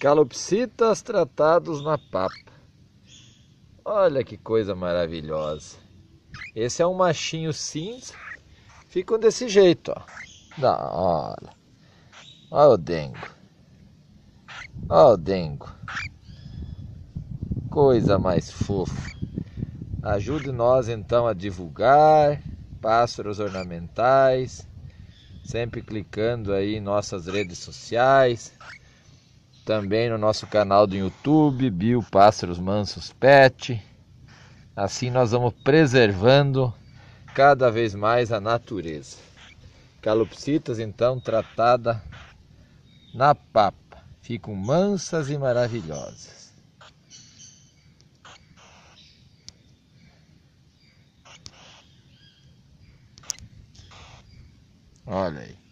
Calopsitas tratados na papa. Olha que coisa maravilhosa. Esse é um machinho cinza. Ficam desse jeito, ó. Da hora. Olha o dengo. Olha o dengo. Coisa mais fofa. Ajude nós então a divulgar pássaros ornamentais, sempre clicando aí em nossas redes sociais também no nosso canal do YouTube, Bio Pássaros Mansos Pet. Assim nós vamos preservando cada vez mais a natureza. Calopsitas então tratada na papa, ficam mansas e maravilhosas. Olha aí.